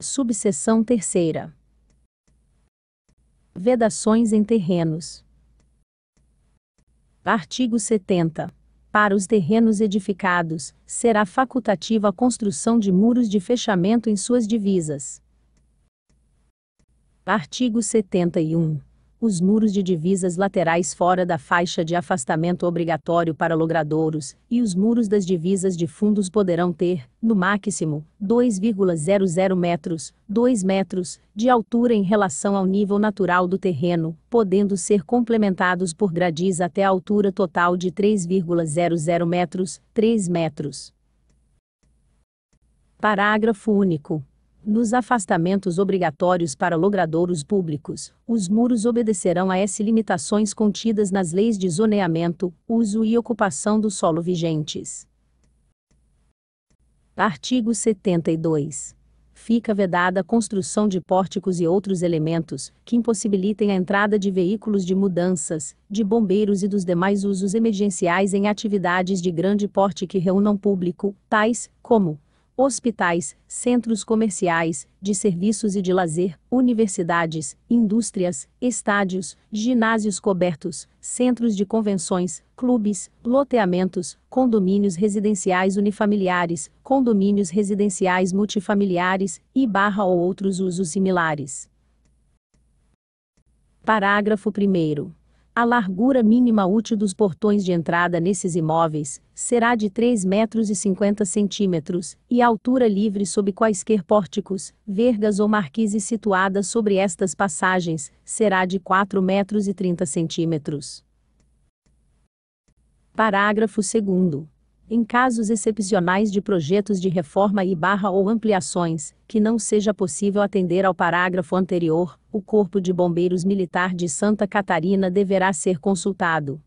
Subseção terceira. Vedações em terrenos. Artigo 70. Para os terrenos edificados, será facultativa a construção de muros de fechamento em suas divisas. Artigo 71 os muros de divisas laterais fora da faixa de afastamento obrigatório para logradouros e os muros das divisas de fundos poderão ter, no máximo, 2,00 metros, 2 metros, de altura em relação ao nível natural do terreno, podendo ser complementados por gradis até a altura total de 3,00 metros, 3 metros. Parágrafo único. Nos afastamentos obrigatórios para logradouros públicos, os muros obedecerão a S limitações contidas nas leis de zoneamento, uso e ocupação do solo vigentes. Artigo 72. Fica vedada a construção de pórticos e outros elementos que impossibilitem a entrada de veículos de mudanças, de bombeiros e dos demais usos emergenciais em atividades de grande porte que reúnam público, tais como hospitais, centros comerciais, de serviços e de lazer, universidades, indústrias, estádios, ginásios cobertos, centros de convenções, clubes, loteamentos, condomínios residenciais unifamiliares, condomínios residenciais multifamiliares e barra ou outros usos similares. Parágrafo 1 a largura mínima útil dos portões de entrada nesses imóveis será de 3,50 metros e 50 centímetros, e a altura livre sob quaisquer pórticos, vergas ou marquises situadas sobre estas passagens será de 4,30 metros e 30 centímetros. Parágrafo 2 em casos excepcionais de projetos de reforma e barra ou ampliações, que não seja possível atender ao parágrafo anterior, o Corpo de Bombeiros Militar de Santa Catarina deverá ser consultado.